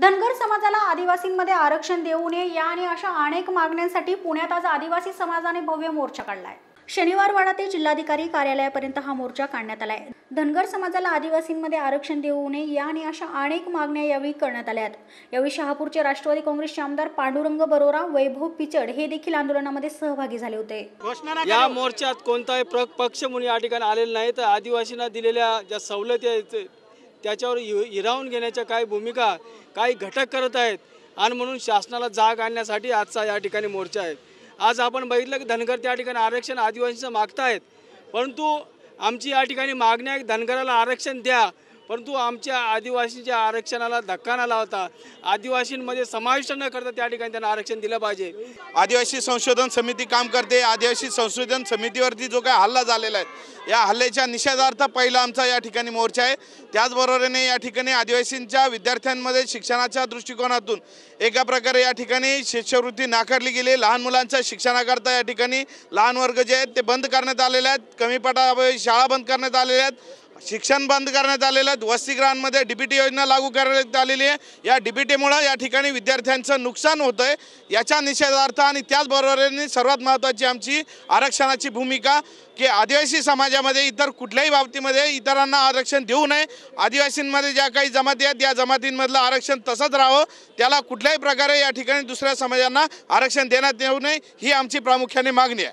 धनगर समाजाला आदिवासींमध्ये आरक्षण देऊ नये या आणि अशा अनेक मागण्यांसाठी पुण्यात आज आदिवासी समाजाने भव्य मोर्चा काढलाय शनिवारवाडा ते जिल्हाधिकारी कार्यालयापर्यंत हा मोर्चा काढण्यात आलाय धनगर समाजाला आदिवासींमध्ये आरक्षण देऊ नये या आणि अशा अनेक मागण्या यावेळी करण्यात आल्या यावेळी शहापूरचे राष्ट्रवादी काँग्रेसचे आमदार पांडुरंग बरोरा वैभव पिचड हे देखील आंदोलनामध्ये सहभागी झाले होते या मोर्चात कोणताही पक्ष म्हणून या ठिकाणी आलेला नाही तर आदिवासींना दिलेल्या ज्या सवलती आहेत त्याच्यावर हिरावून घेण्याच्या काही भूमिका काही घटक करत आहेत आणि म्हणून शासनाला जाग आणण्यासाठी आजचा या ठिकाणी मोर्चा आहे आज आपण बघितलं की धनगर त्या ठिकाणी आरक्षण आदिवासींचं आहेत परंतु आमची या ठिकाणी मागणी आहे धनगराला आरक्षण द्या परंतु आमच्या आदिवासींच्या आरक्षणाला धक्का न लावता आदिवासींमध्ये समाविष्ट न करता त्या ठिकाणी त्यांना आरक्षण दिलं पाहिजे आदिवासी संशोधन समिती काम करते आदिवासी संशोधन समितीवरती जो काय हल्ला झालेला आहे या हल्ल्याच्या निषेधार्थ पहिला आमचा या ठिकाणी मोर्चा आहे त्याचबरोबरने या ठिकाणी आदिवासींच्या विद्यार्थ्यांमध्ये शिक्षणाच्या दृष्टिकोनातून एका प्रकारे या ठिकाणी शिष्यवृत्ती नाकारली गेली लहान मुलांच्या शिक्षणाकरता या ठिकाणी लहान वर्ग जे आहेत ते बंद करण्यात आलेले आहेत कमी पटा शाळा बंद करण्यात आलेल्या आहेत शिक्षण बंद करण्यात आलेलं आहे वसतीगृहांमध्ये डीबीटी योजना लागू करण्यात आलेली आहे या टीमुळं या ठिकाणी विद्यार्थ्यांचं नुकसान होतं आहे याच्या निषेधार्थ आणि त्याचबरोबरीने सर्वात महत्त्वाची आमची आरक्षणाची भूमिका की आदिवासी समाजामध्ये इतर कुठल्याही बाबतीमध्ये इतरांना आरक्षण देऊ नये आदिवासींमध्ये ज्या काही जमाती आहेत त्या जमातींमधलं आरक्षण तसंच राहावं त्याला कुठल्याही प्रकारे या ठिकाणी दुसऱ्या समाजांना आरक्षण देण्यात येऊ नये ही आमची प्रामुख्याने मागणी आहे